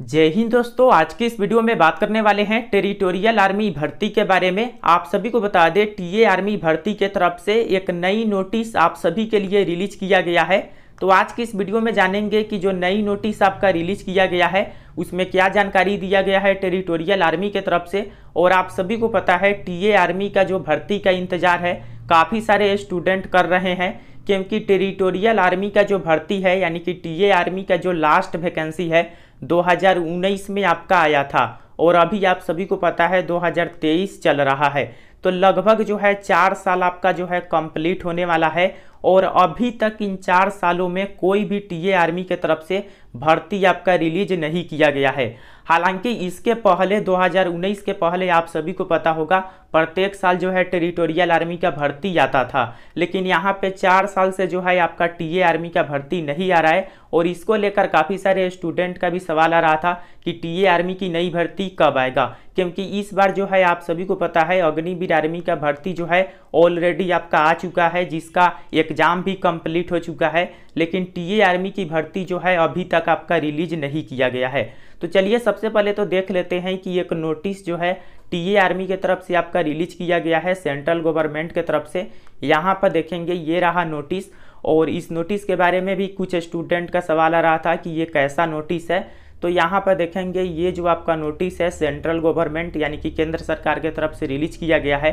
जय हिंद दोस्तों आज के इस वीडियो में बात करने वाले हैं टेरिटोरियल आर्मी भर्ती के बारे में आप सभी को बता दें टीए आर्मी भर्ती के तरफ से एक नई नोटिस आप सभी के लिए रिलीज किया गया है तो आज की इस वीडियो में जानेंगे कि जो नई नोटिस आपका रिलीज किया गया है उसमें क्या जानकारी दिया गया है टेरिटोरियल आर्मी के तरफ से और आप सभी को पता है टी आर्मी का जो भर्ती का इंतजार है काफ़ी सारे स्टूडेंट कर रहे हैं क्योंकि टेरिटोरियल आर्मी का जो भर्ती है यानी कि टीए आर्मी का जो लास्ट वैकेंसी है 2019 में आपका आया था और अभी आप सभी को पता है 2023 चल रहा है तो लगभग जो है चार साल आपका जो है कंप्लीट होने वाला है और अभी तक इन चार सालों में कोई भी टीए आर्मी के तरफ से भर्ती आपका रिलीज नहीं किया गया है हालांकि इसके पहले 2019 के पहले आप सभी को पता होगा प्रत्येक साल जो है टेरिटोरियल आर्मी का भर्ती आता था लेकिन यहाँ पे चार साल से जो है आपका टीए आर्मी का भर्ती नहीं आ रहा है और इसको लेकर काफ़ी सारे स्टूडेंट का भी सवाल आ रहा था कि टीए आर्मी की नई भर्ती कब आएगा क्योंकि इस बार जो है आप सभी को पता है अग्निवीर आर्मी का भर्ती जो है ऑलरेडी आपका आ चुका है जिसका एग्ज़ाम भी कंप्लीट हो चुका है लेकिन टीए आर्मी की भर्ती जो है अभी तक आपका रिलीज नहीं किया गया है तो चलिए सबसे पहले तो देख लेते हैं कि एक नोटिस जो है टीए आर्मी की तरफ से आपका रिलीज किया गया है सेंट्रल गवर्नमेंट के तरफ से यहाँ पर देखेंगे ये रहा नोटिस और इस नोटिस के बारे में भी कुछ स्टूडेंट का सवाल आ रहा था कि ये कैसा नोटिस है तो यहाँ पर देखेंगे ये जो आपका नोटिस है सेंट्रल गवर्नमेंट यानी कि केंद्र सरकार के तरफ से रिलीज किया गया है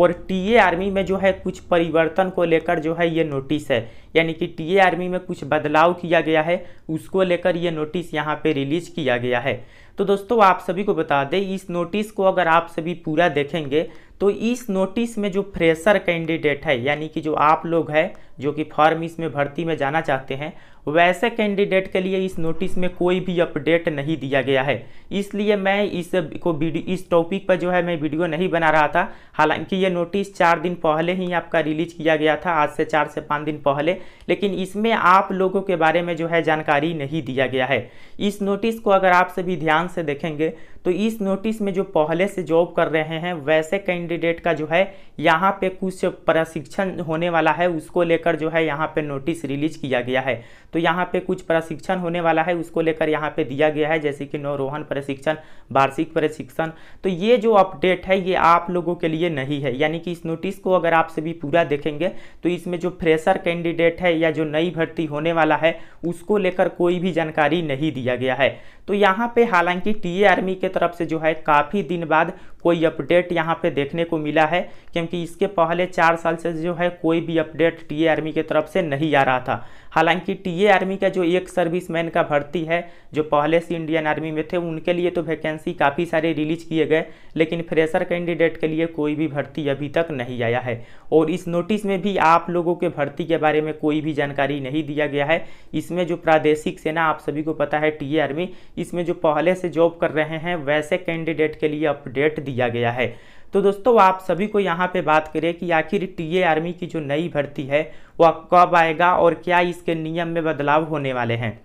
और टीए आर्मी में जो है कुछ परिवर्तन को लेकर जो है ये नोटिस है यानी कि टीए आर्मी में कुछ बदलाव किया गया है उसको लेकर ये नोटिस यहाँ पे रिलीज किया गया है तो दोस्तों आप सभी को बता दें इस नोटिस को अगर आप सभी पूरा देखेंगे तो इस नोटिस में जो फ्रेशर कैंडिडेट है यानी कि जो आप लोग हैं जो कि फॉर्म इसमें भर्ती में जाना चाहते हैं वैसे कैंडिडेट के लिए इस नोटिस में कोई भी अपडेट नहीं दिया गया है इसलिए मैं इस को वीडियो इस टॉपिक पर जो है मैं वीडियो नहीं बना रहा था हालांकि ये नोटिस चार दिन पहले ही आपका रिलीज किया गया था आज से चार से पाँच दिन पहले लेकिन इसमें आप लोगों के बारे में जो है जानकारी नहीं दिया गया है इस नोटिस को अगर आप सभी ध्यान से देखेंगे तो इस नोटिस में जो पहले से जॉब कर रहे हैं वैसे कैंडिडेट का जो है यहाँ पे कुछ प्रशिक्षण होने वाला है उसको लेकर जो है यहाँ पे नोटिस रिलीज किया गया है तो यहाँ पे कुछ प्रशिक्षण होने वाला है उसको लेकर यहाँ पे दिया गया है जैसे कि नौरोहन प्रशिक्षण वार्षिक प्रशिक्षण तो ये जो अपडेट है ये आप लोगों के लिए नहीं है यानी कि इस नोटिस को अगर आप सभी पूरा देखेंगे तो इसमें जो फ्रेशर कैंडिडेट है या जो नई भर्ती होने वाला है उसको लेकर कोई भी जानकारी नहीं दिया गया है तो यहाँ पे हालांकि टीए आर्मी के तरफ से जो है काफ़ी दिन बाद कोई अपडेट यहाँ पे देखने को मिला है क्योंकि इसके पहले चार साल से जो है कोई भी अपडेट टीए आर्मी की तरफ से नहीं आ रहा था हालांकि टीए आर्मी का जो एक सर्विसमैन का भर्ती है जो पहले से इंडियन आर्मी में थे उनके लिए तो वैकेंसी काफ़ी सारे रिलीज किए गए लेकिन फ्रेशर कैंडिडेट के लिए कोई भी भर्ती अभी तक नहीं आया है और इस नोटिस में भी आप लोगों के भर्ती के बारे में कोई भी जानकारी नहीं दिया गया है इसमें जो प्रादेशिक सेना आप सभी को पता है टी आर्मी इसमें जो पहले से जॉब कर रहे हैं वैसे कैंडिडेट के लिए अपडेट दिया गया है तो दोस्तों आप सभी को यहाँ पे बात करें कि आखिर टीए आर्मी की जो नई भर्ती है वह कब आएगा और क्या इसके नियम में बदलाव होने वाले हैं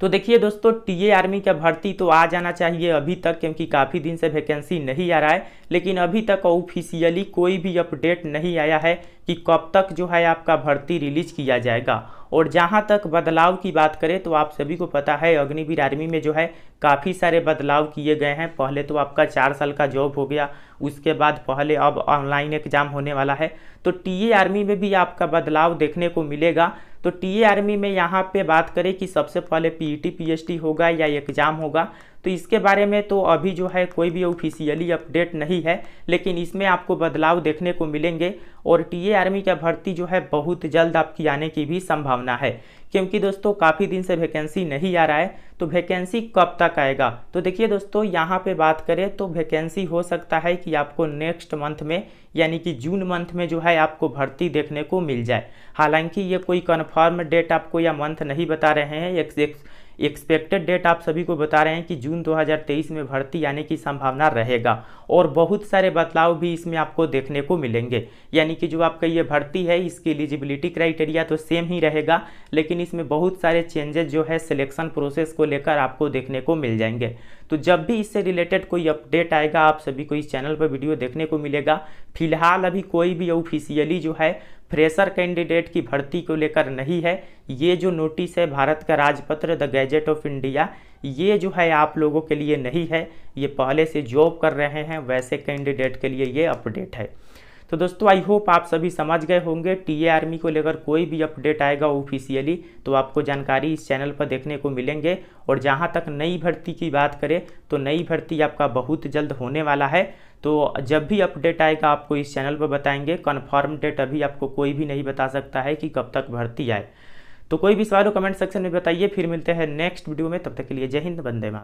तो देखिए दोस्तों टीए आर्मी का भर्ती तो आ जाना चाहिए अभी तक क्योंकि काफ़ी दिन से वैकेंसी नहीं आ रहा है लेकिन अभी तक ऑफिशियली कोई भी अपडेट नहीं आया है कि कब तक जो है आपका भर्ती रिलीज किया जाएगा और जहाँ तक बदलाव की बात करें तो आप सभी को पता है अग्निवीर आर्मी में जो है काफ़ी सारे बदलाव किए गए हैं पहले तो आपका चार साल का जॉब हो गया उसके बाद पहले अब ऑनलाइन एग्जाम होने वाला है तो टीए आर्मी में भी आपका बदलाव देखने को मिलेगा तो टीए आर्मी में यहाँ पे बात करें कि सबसे पहले पीईटी पीएचडी होगा या एग्जाम होगा तो इसके बारे में तो अभी जो है कोई भी ऑफिशियली अपडेट नहीं है लेकिन इसमें आपको बदलाव देखने को मिलेंगे और टीए आर्मी का भर्ती जो है बहुत जल्द आपकी आने की भी संभावना है क्योंकि दोस्तों काफ़ी दिन से वैकेंसी नहीं आ रहा है तो वैकेंसी कब तक आएगा तो देखिए दोस्तों यहाँ पे बात करें तो वैकेंसी हो सकता है कि आपको नेक्स्ट मंथ में यानी कि जून मंथ में जो है आपको भर्ती देखने को मिल जाए हालांकि ये कोई कन्फर्म डेट आपको या मंथ नहीं बता रहे हैं एक्स एक्सपेक्टेड डेट आप सभी को बता रहे हैं कि जून 2023 में भर्ती आने की संभावना रहेगा और बहुत सारे बदलाव भी इसमें आपको देखने को मिलेंगे यानी कि जो आपका ये भर्ती है इसकी एलिजिबिलिटी क्राइटेरिया तो सेम ही रहेगा लेकिन इसमें बहुत सारे चेंजेस जो है सिलेक्शन प्रोसेस को लेकर आपको देखने को मिल जाएंगे तो जब भी इससे रिलेटेड कोई अपडेट आएगा आप सभी को इस चैनल पर वीडियो देखने को मिलेगा फिलहाल अभी कोई भी ऑफिशियली जो है फ्रेशर कैंडिडेट की भर्ती को लेकर नहीं है ये जो नोटिस है भारत का राजपत्र द गैजेट ऑफ इंडिया ये जो है आप लोगों के लिए नहीं है ये पहले से जॉब कर रहे हैं वैसे कैंडिडेट के लिए ये अपडेट है तो दोस्तों आई होप आप सभी समझ गए होंगे टीए आर्मी को लेकर कोई भी अपडेट आएगा ऑफिशियली तो आपको जानकारी इस चैनल पर देखने को मिलेंगे और जहाँ तक नई भर्ती की बात करें तो नई भर्ती आपका बहुत जल्द होने वाला है तो जब भी अपडेट आएगा आपको इस चैनल पर बताएंगे कन्फर्म डेट अभी आपको कोई भी नहीं बता सकता है कि कब तक भर्ती आए तो कोई भी सवाल हो कमेंट सेक्शन में बताइए फिर मिलते हैं नेक्स्ट वीडियो में तब तक के लिए जय हिंद बंदे मातरम